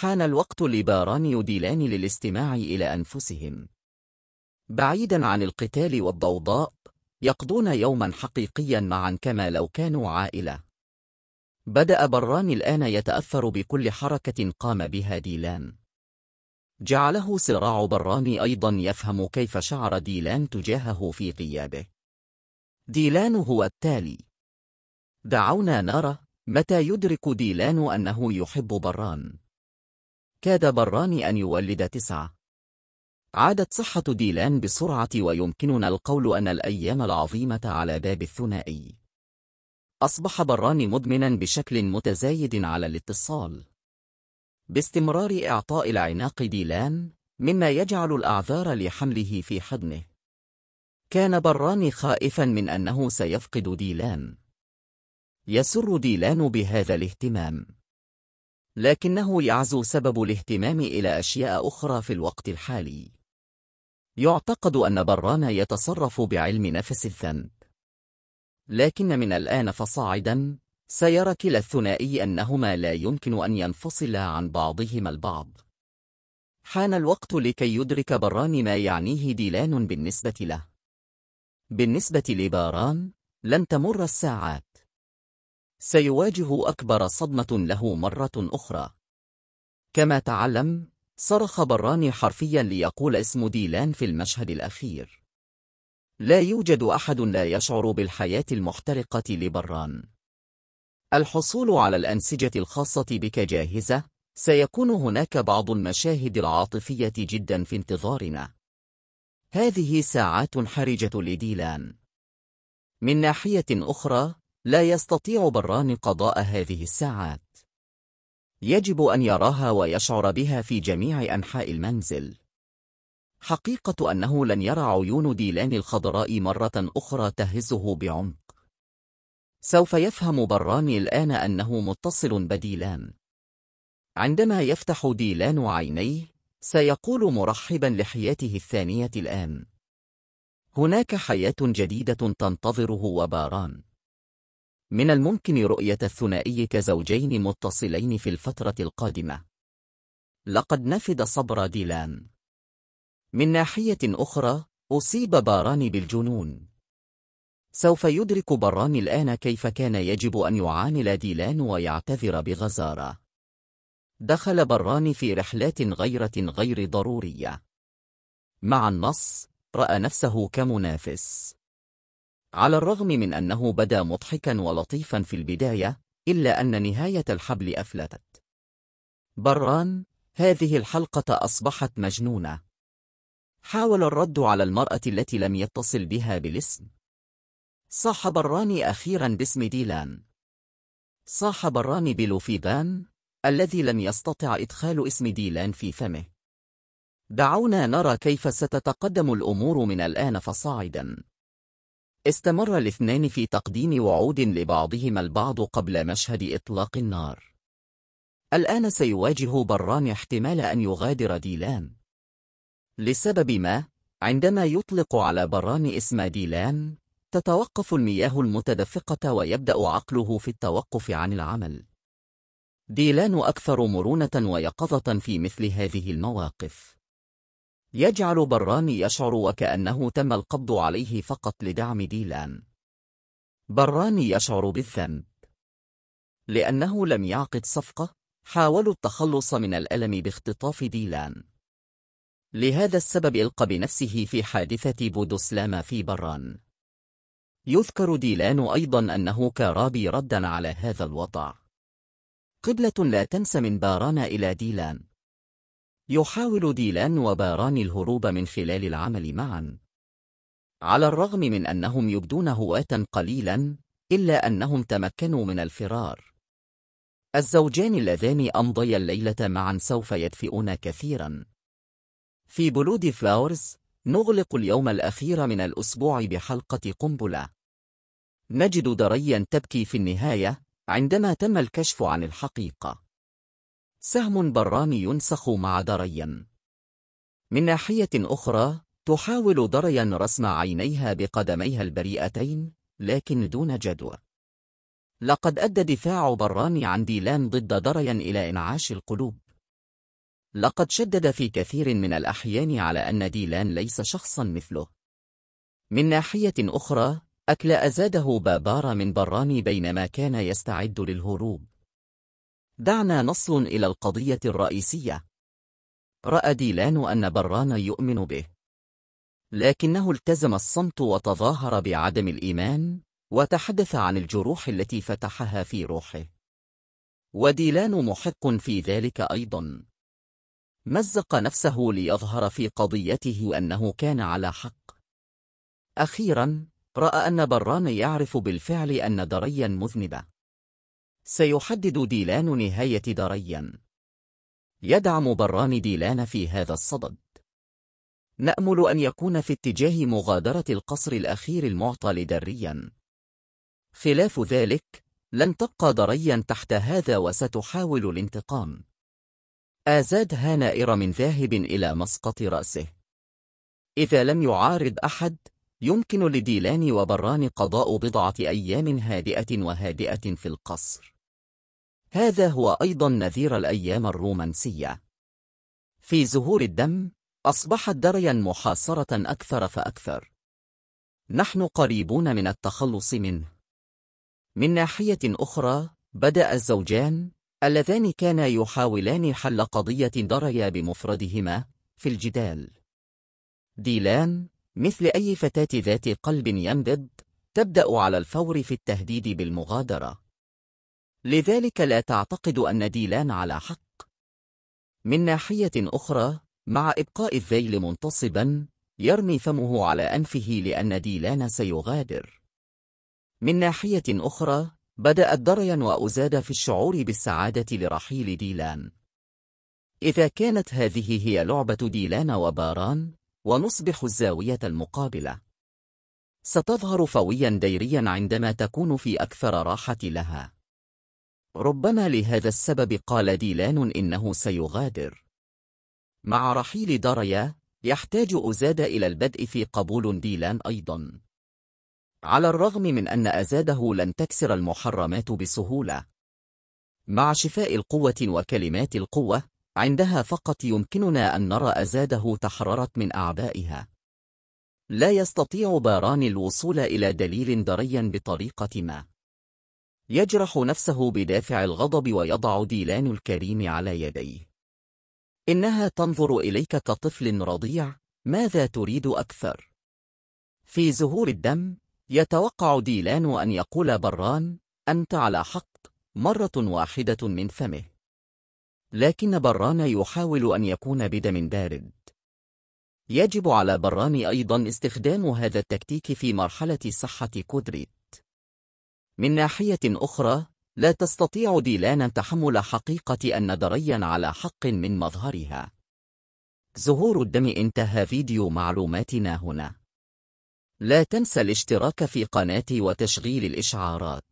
حان الوقت لباران يوديلان للاستماع إلى أنفسهم بعيدا عن القتال والضوضاء يقضون يوما حقيقيا معا كما لو كانوا عائلة بدأ بران الآن يتأثر بكل حركة قام بها ديلان جعله صراع بران أيضا يفهم كيف شعر ديلان تجاهه في غيابه ديلان هو التالي دعونا نرى متى يدرك ديلان أنه يحب بران كاد براني أن يولد تسعة عادت صحة ديلان بسرعة ويمكننا القول أن الأيام العظيمة على باب الثنائي أصبح براني مدمنا بشكل متزايد على الاتصال باستمرار إعطاء العناق ديلان مما يجعل الأعذار لحمله في حضنه كان براني خائفا من أنه سيفقد ديلان يسر ديلان بهذا الاهتمام لكنه يعزو سبب الاهتمام إلى أشياء أخرى في الوقت الحالي يعتقد أن بران يتصرف بعلم نفس الذنب لكن من الآن فصاعدا سيرى كلا الثنائي أنهما لا يمكن أن ينفصلا عن بعضهما البعض حان الوقت لكي يدرك بران ما يعنيه ديلان بالنسبة له بالنسبة لباران لن تمر الساعات سيواجه أكبر صدمة له مرة أخرى كما تعلم صرخ براني حرفيا ليقول اسم ديلان في المشهد الأخير لا يوجد أحد لا يشعر بالحياة المحترقة لبران الحصول على الأنسجة الخاصة بك جاهزة سيكون هناك بعض المشاهد العاطفية جدا في انتظارنا هذه ساعات حرجة لديلان من ناحية أخرى لا يستطيع بران قضاء هذه الساعات يجب أن يراها ويشعر بها في جميع أنحاء المنزل حقيقة أنه لن يرى عيون ديلان الخضراء مرة أخرى تهزه بعمق سوف يفهم بران الآن أنه متصل بديلان عندما يفتح ديلان عينيه سيقول مرحبا لحياته الثانية الآن هناك حياة جديدة تنتظره وباران من الممكن رؤية الثنائي كزوجين متصلين في الفترة القادمة. لقد نفد صبر ديلان. من ناحية أخرى، أصيب باران بالجنون. سوف يدرك باران الآن كيف كان يجب أن يعامل ديلان ويعتذر بغزارة. دخل باران في رحلات غيرة غير ضرورية. مع النص، رأى نفسه كمنافس. على الرغم من أنه بدا مضحكا ولطيفا في البداية إلا أن نهاية الحبل أفلتت بران هذه الحلقة أصبحت مجنونة حاول الرد على المرأة التي لم يتصل بها بالاسم صاح براني أخيرا باسم ديلان صاح براني بلوفيبان الذي لم يستطع إدخال اسم ديلان في فمه دعونا نرى كيف ستتقدم الأمور من الآن فصاعدا استمر الاثنان في تقديم وعود لبعضهما البعض قبل مشهد إطلاق النار الآن سيواجه بران احتمال أن يغادر ديلان لسبب ما عندما يطلق على بران اسم ديلان تتوقف المياه المتدفقة ويبدأ عقله في التوقف عن العمل ديلان أكثر مرونة ويقظة في مثل هذه المواقف يجعل براني يشعر وكأنه تم القبض عليه فقط لدعم ديلان براني يشعر بالذنب لأنه لم يعقد صفقة حاولوا التخلص من الألم باختطاف ديلان لهذا السبب ألقى بنفسه في حادثة بودوسلاما في بران يذكر ديلان أيضا أنه كارابي ردا على هذا الوضع قبلة لا تنسى من باران إلى ديلان يحاول ديلان وباران الهروب من خلال العمل معا على الرغم من أنهم يبدون هواة قليلا إلا أنهم تمكنوا من الفرار الزوجان اللذان أمضيا الليلة معا سوف يدفئون كثيرا في بلود فلاورز نغلق اليوم الأخير من الأسبوع بحلقة قنبلة نجد دريا تبكي في النهاية عندما تم الكشف عن الحقيقة سهم برامي ينسخ مع دريان من ناحية أخرى تحاول دريا رسم عينيها بقدميها البريئتين لكن دون جدوى لقد أدى دفاع برامي عن ديلان ضد دريا إلى إنعاش القلوب لقد شدد في كثير من الأحيان على أن ديلان ليس شخصا مثله من ناحية أخرى أكل أزاده بابارا من برامي بينما كان يستعد للهروب دعنا نصل إلى القضية الرئيسية. رأى ديلان أن بران يؤمن به. لكنه التزم الصمت وتظاهر بعدم الإيمان، وتحدث عن الجروح التي فتحها في روحه. وديلان محق في ذلك أيضاً. مزق نفسه ليظهر في قضيته أنه كان على حق. أخيراً، رأى أن بران يعرف بالفعل أن دريا مذنبة. سيحدد ديلان نهاية دريا يدعم بران ديلان في هذا الصدد نأمل أن يكون في اتجاه مغادرة القصر الأخير المعطى لدريا خلاف ذلك لن تبقى دريا تحت هذا وستحاول الانتقام آزاد هان إرم ذاهب إلى مسقط رأسه إذا لم يعارض أحد يمكن لديلان وبران قضاء بضعة أيام هادئة وهادئة في القصر هذا هو أيضا نذير الأيام الرومانسية في زهور الدم أصبحت دريا محاصرة أكثر فأكثر نحن قريبون من التخلص منه من ناحية أخرى بدأ الزوجان اللذان كانا يحاولان حل قضية دريا بمفردهما في الجدال ديلان مثل أي فتاة ذات قلب ينبض تبدأ على الفور في التهديد بالمغادرة لذلك لا تعتقد أن ديلان على حق من ناحية أخرى مع إبقاء الذيل منتصبا يرمي فمه على أنفه لأن ديلان سيغادر من ناحية أخرى بدأت دريا وأزاد في الشعور بالسعادة لرحيل ديلان إذا كانت هذه هي لعبة ديلان وباران ونصبح الزاوية المقابلة ستظهر فويا ديريا عندما تكون في أكثر راحة لها ربما لهذا السبب قال ديلان إنه سيغادر مع رحيل داريا يحتاج أزاد إلى البدء في قبول ديلان أيضا على الرغم من أن أزاده لن تكسر المحرمات بسهولة مع شفاء القوة وكلمات القوة عندها فقط يمكننا أن نرى أزاده تحررت من أعبائها لا يستطيع باران الوصول إلى دليل دري بطريقة ما يجرح نفسه بدافع الغضب ويضع ديلان الكريم على يديه إنها تنظر إليك كطفل رضيع ماذا تريد أكثر؟ في زهور الدم يتوقع ديلان أن يقول بران أنت على حق مرة واحدة من فمه لكن بران يحاول أن يكون بدم بارد يجب على بران أيضا استخدام هذا التكتيك في مرحلة صحة كودريت من ناحية أخرى، لا تستطيع ديلانا تحمل حقيقة أن دريا على حق من مظهرها. زهور الدم انتهى فيديو معلوماتنا هنا. لا تنسى الاشتراك في قناتي وتشغيل الإشعارات.